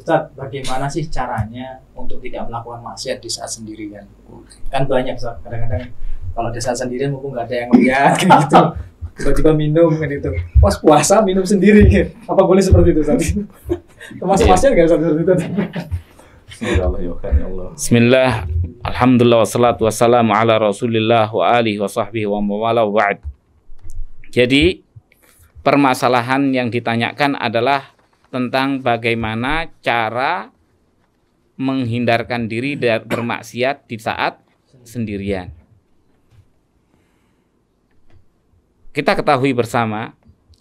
Ustaz, bagaimana sih caranya untuk tidak melakukan maksiat di saat sendirian? Kan banyak, Ustaz. Kadang-kadang kalau di saat sendirian mungkin nggak ada yang melihat, gitu. Tiba-tiba minum kan gitu. Pas puasa minum sendiri. Apa boleh seperti itu, Ustaz? Termasuk iya. maksiat nggak, Ustaz? Ya ya Bismillah, Alhamdulillah, wassalatu wassalamu ala rasulillah wa alihi wa sahbihi wa mawala wa'ad. Jadi, permasalahan yang ditanyakan adalah tentang bagaimana cara menghindarkan diri dari bermaksiat di saat sendirian. Kita ketahui bersama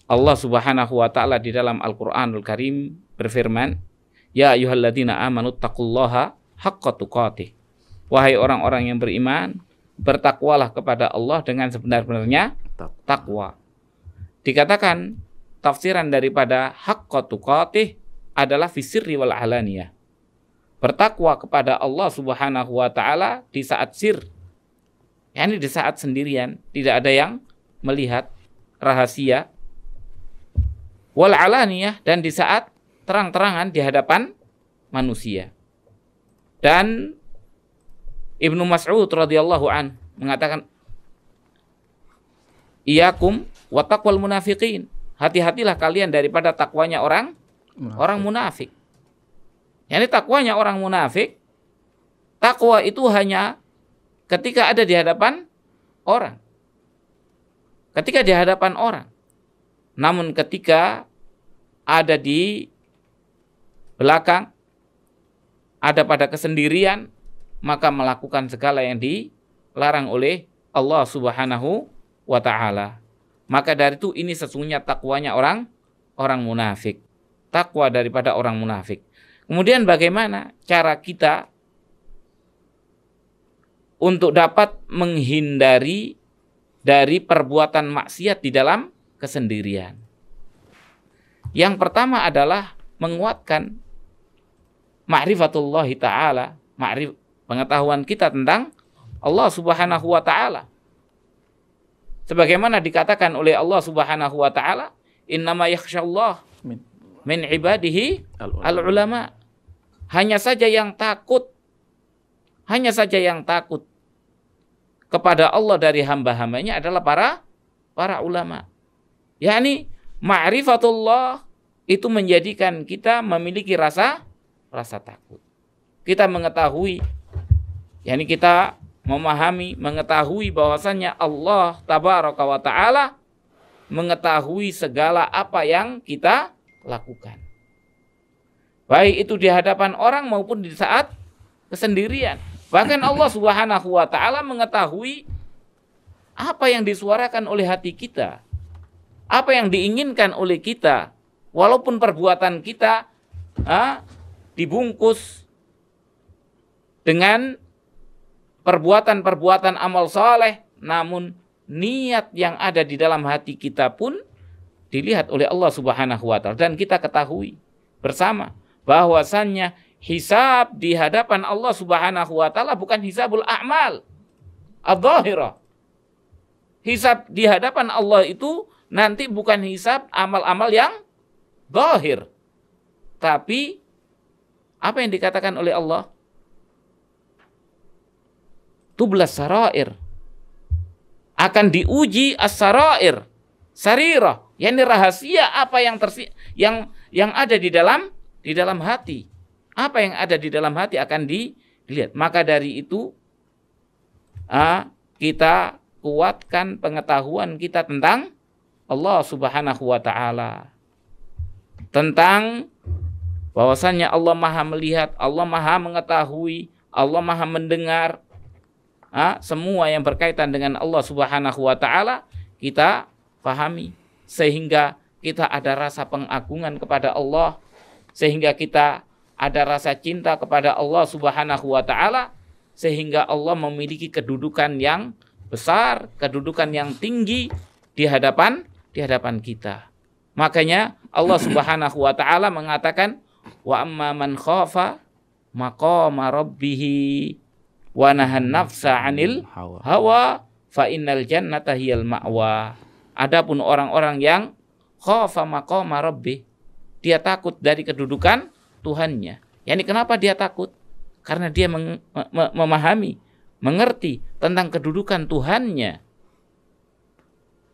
Allah Subhanahu wa taala di dalam Al-Qur'anul Karim berfirman, "Ya ayyuhalladzina amanu taqullaha haqqa tuqatih." Wahai orang-orang yang beriman, bertakwalah kepada Allah dengan sebenar-benarnya takwa. Dikatakan tafsiran daripada haqqa qatih adalah fisirri wal alaniyah. Bertakwa kepada Allah Subhanahu wa taala di saat sir. ini di saat sendirian, tidak ada yang melihat rahasia. Wal alaniyah dan di saat terang-terangan di hadapan manusia. Dan Ibnu Mas'ud radhiyallahu an mengatakan Iyakum wa taqwal munafiqin hati-hatilah kalian daripada takwanya orang munafik. orang munafik. Yani takwanya orang munafik, takwa itu hanya ketika ada di hadapan orang. Ketika di hadapan orang. Namun ketika ada di belakang, ada pada kesendirian, maka melakukan segala yang dilarang oleh Allah Subhanahu wa taala. Maka dari itu ini sesungguhnya takwanya orang orang munafik. Takwa daripada orang munafik. Kemudian bagaimana cara kita untuk dapat menghindari dari perbuatan maksiat di dalam kesendirian? Yang pertama adalah menguatkan ma'rifatullah ta'ala, ma'rif pengetahuan kita tentang Allah Subhanahu wa taala. Sebagaimana dikatakan oleh Allah Subhanahu wa taala, "Innama yakhsyallah min, min ibadihi al-ulama." hanya saja yang takut hanya saja yang takut kepada Allah dari hamba-hambanya adalah para para ulama. Yakni ma'rifatullah itu menjadikan kita memiliki rasa rasa takut. Kita mengetahui yakni kita memahami, mengetahui bahwasannya Allah tabaraka wa taala mengetahui segala apa yang kita lakukan. Baik itu di hadapan orang maupun di saat kesendirian. Bahkan Allah Subhanahu wa taala mengetahui apa yang disuarakan oleh hati kita. Apa yang diinginkan oleh kita. Walaupun perbuatan kita ha, ah, dibungkus dengan perbuatan-perbuatan amal soleh, namun niat yang ada di dalam hati kita pun dilihat oleh Allah Subhanahu wa taala dan kita ketahui bersama bahwasannya hisab di hadapan Allah Subhanahu wa taala bukan hisabul a'mal adh Hisab di hadapan Allah itu nanti bukan hisab amal-amal yang zahir. Tapi apa yang dikatakan oleh Allah? tublas sarair. Akan diuji as-sarair, sarirah, yakni rahasia apa yang tersi yang yang ada di dalam di dalam hati. Apa yang ada di dalam hati akan dilihat. Maka dari itu ah, kita kuatkan pengetahuan kita tentang Allah Subhanahu wa taala. Tentang bahwasannya Allah Maha melihat, Allah Maha mengetahui, Allah Maha mendengar, ha, semua yang berkaitan dengan Allah Subhanahu wa taala kita pahami sehingga kita ada rasa pengagungan kepada Allah sehingga kita ada rasa cinta kepada Allah Subhanahu wa taala sehingga Allah memiliki kedudukan yang besar, kedudukan yang tinggi di hadapan di hadapan kita. Makanya Allah Subhanahu wa taala mengatakan wa amman khafa maqama rabbih wa nahan nafsa anil hawa fa innal jannata hiyal ma'wa. Adapun orang-orang yang khafa maqama rabbih, dia takut dari kedudukan Tuhannya. Yani kenapa dia takut? Karena dia meng, me, memahami, mengerti tentang kedudukan Tuhannya.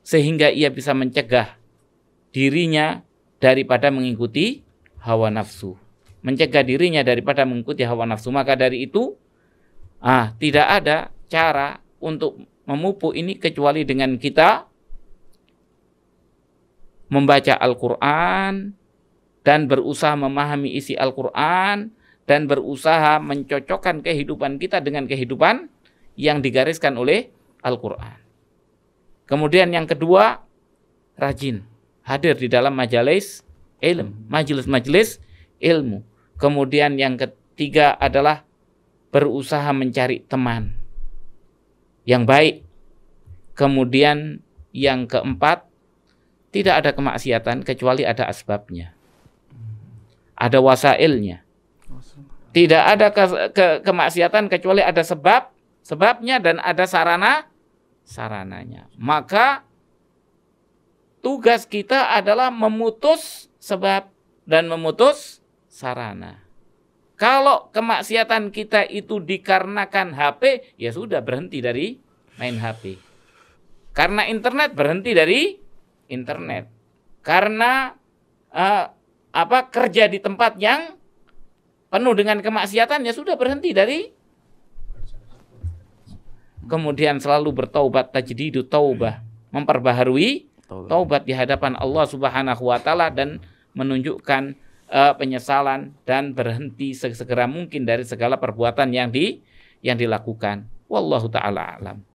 Sehingga ia bisa mencegah dirinya daripada mengikuti hawa nafsu. Mencegah dirinya daripada mengikuti hawa nafsu. Maka dari itu Ah, tidak ada cara untuk memupuk ini kecuali dengan kita membaca Al-Qur'an dan berusaha memahami isi Al-Qur'an dan berusaha mencocokkan kehidupan kita dengan kehidupan yang digariskan oleh Al-Qur'an. Kemudian yang kedua, rajin hadir di dalam majelis ilmu, majelis-majelis ilmu. Kemudian yang ketiga adalah berusaha mencari teman yang baik. Kemudian yang keempat, tidak ada kemaksiatan kecuali ada asbabnya. Ada wasailnya. Tidak ada ke, ke, kemaksiatan kecuali ada sebab, sebabnya dan ada sarana sarananya. Maka tugas kita adalah memutus sebab dan memutus sarana. Kalau kemaksiatan kita itu dikarenakan HP, ya sudah berhenti dari main HP. Karena internet berhenti dari internet. Karena uh, apa kerja di tempat yang penuh dengan kemaksiatan ya sudah berhenti dari kemudian selalu bertaubat tajdidu taubah memperbaharui taubat di hadapan Allah Subhanahu wa taala dan menunjukkan uh, penyesalan dan berhenti segera mungkin dari segala perbuatan yang di yang dilakukan. Wallahu taala alam.